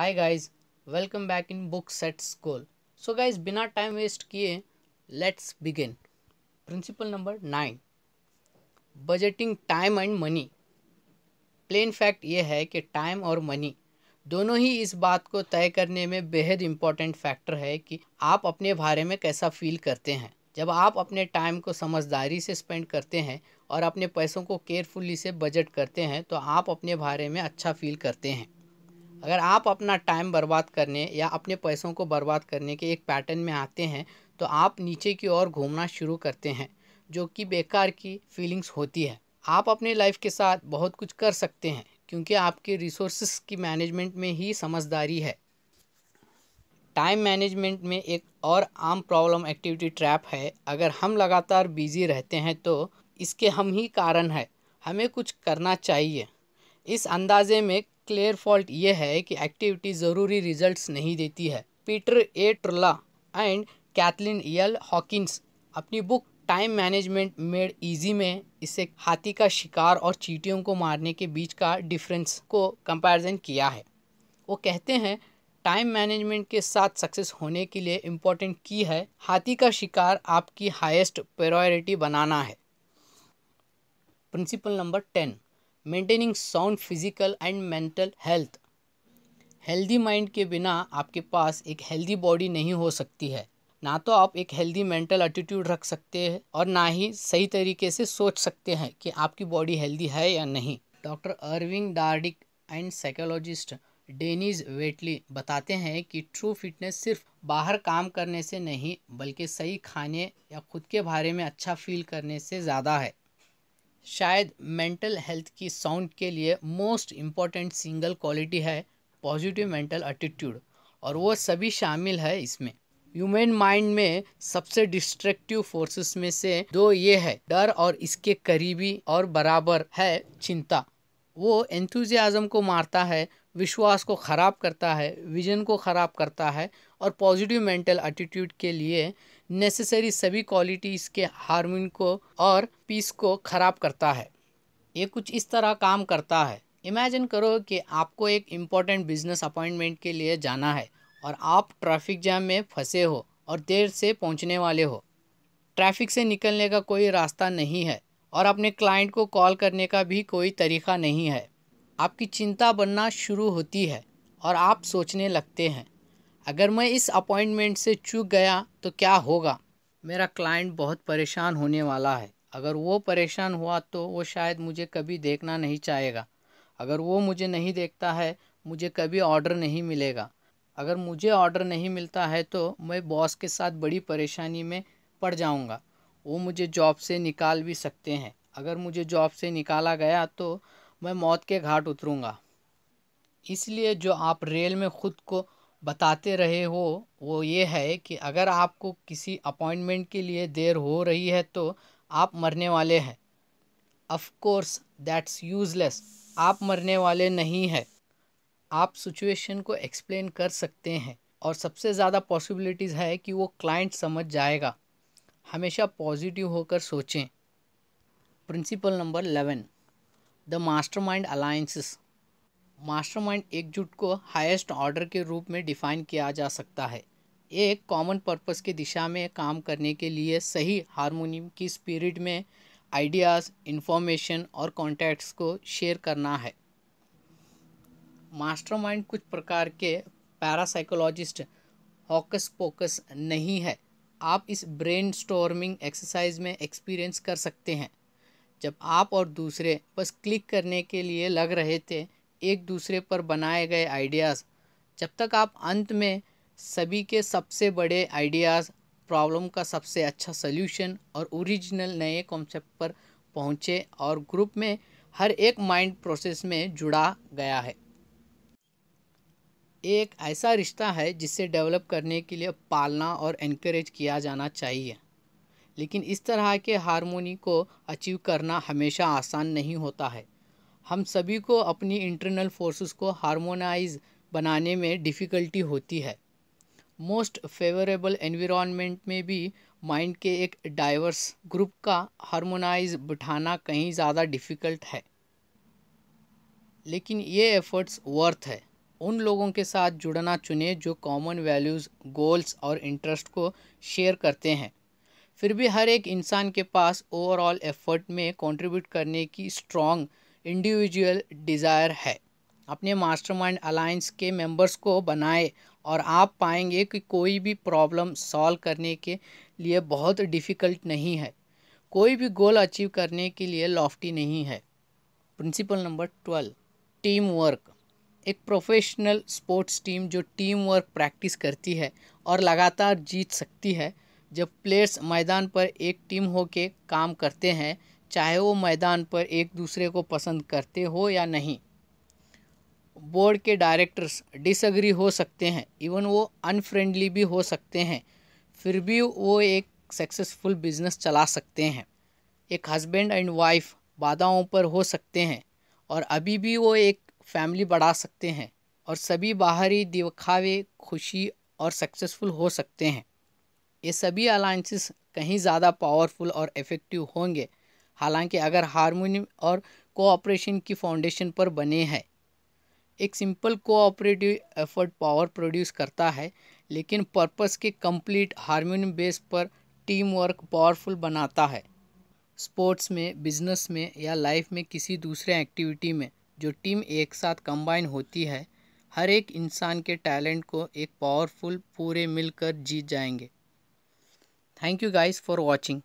Hi guys welcome back in book set school so guys बिना time waste किए let's begin principle number nine budgeting time and money plain fact ये है कि time और money दोनों ही इस बात को तय करने में बेहद इम्पॉर्टेंट फैक्टर है कि आप अपने बारे में कैसा फील करते हैं जब आप अपने टाइम को समझदारी से स्पेंड करते हैं और अपने पैसों को केयरफुली से बजट करते हैं तो आप अपने बारे में अच्छा फील करते हैं अगर आप अपना टाइम बर्बाद करने या अपने पैसों को बर्बाद करने के एक पैटर्न में आते हैं तो आप नीचे की ओर घूमना शुरू करते हैं जो कि बेकार की फीलिंग्स होती है आप अपने लाइफ के साथ बहुत कुछ कर सकते हैं क्योंकि आपके रिसोर्सेस की मैनेजमेंट में ही समझदारी है टाइम मैनेजमेंट में एक और आम प्रॉब्लम एक्टिविटी ट्रैप है अगर हम लगातार बिजी रहते हैं तो इसके हम ही कारण है हमें कुछ करना चाहिए इस अंदाजे में क्लियर फॉल्ट यह है कि एक्टिविटी ज़रूरी रिजल्ट्स नहीं देती है Peter A Turla and Kathleen L Hawkins अपनी book time management made easy में इसे हाथी का शिकार और चीटियों को मारने के बीच का डिफरेंस को कंपैरिजन किया है वो कहते हैं टाइम मैनेजमेंट के साथ सक्सेस होने के लिए इम्पोर्टेंट की है हाथी का शिकार आपकी हाईएस्ट प्रायोरिटी बनाना है principle number ten maintaining sound physical and mental health healthy mind के बिना आपके पास एक हेल्दी बॉडी नहीं हो सकती है ना तो आप एक हेल्दी मेंटल एटीट्यूड रख सकते हैं और ना ही सही तरीके से सोच सकते हैं कि आपकी बॉडी हेल्दी है या नहीं doctor Irving Dardik and psychologist Denis Waitley बताते हैं कि ट्रू फिटनेस सिर्फ बाहर काम करने से नहीं बल्कि सही खाने या खुद के बारे में अच्छा फील करने से ज़्यादा है शायद मेंटल हेल्थ की साउंड के लिए मोस्ट इम्पॉर्टेंट सिंगल क्वालिटी है पॉजिटिव मेंटल एटीट्यूड और वो सभी शामिल है इसमें ह्यूमन माइंड में सबसे डिस्ट्रक्टिव फोर्सेस में से दो ये है डर और इसके करीबी और बराबर है चिंता वो एंथुजियाज़म को मारता है विश्वास को ख़राब करता है विजन को ख़राब करता है और पॉजिटिव मेंटल एटीट्यूड के लिए नेसेसरी सभी क्वालिटीज़ के हारमोन को और पीस को ख़राब करता है ये कुछ इस तरह काम करता है इमेजिन करो कि आपको एक इम्पॉर्टेंट बिजनेस अपॉइंटमेंट के लिए जाना है और आप ट्रैफिक जाम में फंसे हो और देर से पहुंचने वाले हो ट्रैफिक से निकलने का कोई रास्ता नहीं है और अपने क्लाइंट को कॉल करने का भी कोई तरीका नहीं है आपकी चिंता बनना शुरू होती है और आप सोचने लगते हैं अगर मैं इस अपॉइंटमेंट से चूक गया तो क्या होगा मेरा क्लाइंट बहुत परेशान होने वाला है अगर वो परेशान हुआ तो वो शायद मुझे कभी देखना नहीं चाहेगा अगर वो मुझे नहीं देखता है मुझे कभी ऑर्डर नहीं मिलेगा अगर मुझे ऑर्डर नहीं मिलता है तो मैं बॉस के साथ बड़ी परेशानी में पड़ जाऊंगा वो मुझे जॉब से निकाल भी सकते हैं अगर मुझे जॉब से निकाला गया तो मैं मौत के घाट उतरूँगा इसलिए जो आप रेल में ख़ुद को बताते रहे हो वो ये है कि अगर आपको किसी अपॉइंटमेंट के लिए देर हो रही है तो आप मरने वाले हैं अफकोर्स दैट्स यूज़लेस आप मरने वाले नहीं हैं आप सिचुएशन को एक्सप्लेन कर सकते हैं और सबसे ज़्यादा पॉसिबिलिटीज़ है कि वो क्लाइंट समझ जाएगा हमेशा पॉजिटिव होकर सोचें principle number eleven the master mind alliances master mind एकजुट को हाइस्ट ऑर्डर के रूप में डिफाइन किया जा सकता है ये एक कॉमन पर्पस की दिशा में काम करने के लिए सही हारमोनियम की स्पिरिट में आइडियाज़ इन्फॉर्मेशन और कॉन्टैक्ट्स को शेयर करना है मास्टरमाइंड कुछ प्रकार के पैरासाइकोलॉजिस्ट हॉकस पोकस नहीं है आप इस ब्रेन स्टोरमिंग एक्सरसाइज में एक्सपीरियंस कर सकते हैं जब आप और दूसरे बस क्लिक करने के लिए लग रहे थे एक दूसरे पर बनाए गए आइडियाज़ जब तक आप अंत में सभी के सबसे बड़े आइडियाज़ प्रॉब्लम का सबसे अच्छा सल्यूशन और ओरिजिनल नए कॉन्सेप्ट पर पहुँचे और ग्रुप में हर एक माइंड प्रोसेस में जुड़ा गया है एक ऐसा रिश्ता है जिसे डेवलप करने के लिए पालना और इनक्रेज किया जाना चाहिए लेकिन इस तरह के हारमोनी को अचीव करना हमेशा आसान नहीं होता है हम सभी को अपनी इंटरनल फोर्सेस को हारमोनाइज बनाने में डिफ़िकल्टी होती है मोस्ट फेवरेबल एनवायरनमेंट में भी माइंड के एक डाइवर्स ग्रुप का हारमोनाइज़ बिठाना कहीं ज़्यादा डिफ़िकल्ट है लेकिन ये एफर्ट्स वर्थ है उन लोगों के साथ जुड़ना चुने जो कॉमन वैल्यूज़ गोल्स और इंटरेस्ट को शेयर करते हैं फिर भी हर एक इंसान के पास ओवरऑल एफर्ट में कंट्रीब्यूट करने की स्ट्रॉन्ग इंडिविजुअल डिज़ायर है अपने मास्टरमाइंड अलायंस के मेंबर्स को बनाए और आप पाएंगे कि कोई भी प्रॉब्लम सॉल्व करने के लिए बहुत डिफ़िकल्ट नहीं है कोई भी गोल अचीव करने के लिए लॉफ्टी नहीं है principle number twelve team work एक प्रोफेशनल स्पोर्ट्स टीम जो टीम वर्क प्रैक्टिस करती है और लगातार जीत सकती है जब प्लेयर्स मैदान पर एक टीम हो के काम करते हैं चाहे वो मैदान पर एक दूसरे को पसंद करते हो या नहीं बोर्ड के डायरेक्टर्स डिसअग्री हो सकते हैं इवन वो अनफ्रेंडली भी हो सकते हैं फिर भी वो एक सक्सेसफुल बिजनेस चला सकते हैं एक हस्बैंड एंड वाइफ बाधाओं पर हो सकते हैं और अभी भी वो एक फैमिली बढ़ा सकते हैं और सभी बाहरी दिखावे खुशी और सक्सेसफुल हो सकते हैं ये सभी अलायंसिस कहीं ज़्यादा पावरफुल और इफ़ेक्टिव होंगे हालांकि अगर हारमोनी और कोऑपरेशन की फाउंडेशन पर बने हैं एक simple cooperative effort power produce करता है लेकिन पर्पस के कंप्लीट हारमोनी बेस पर टीम वर्क पावरफुल बनाता है स्पोर्ट्स में बिजनेस में या लाइफ में किसी दूसरे एक्टिविटी में जो टीम एक साथ कंबाइन होती है हर एक इंसान के टैलेंट को एक पावरफुल पूरे मिलकर जीत जाएंगे Thank you guys for watching.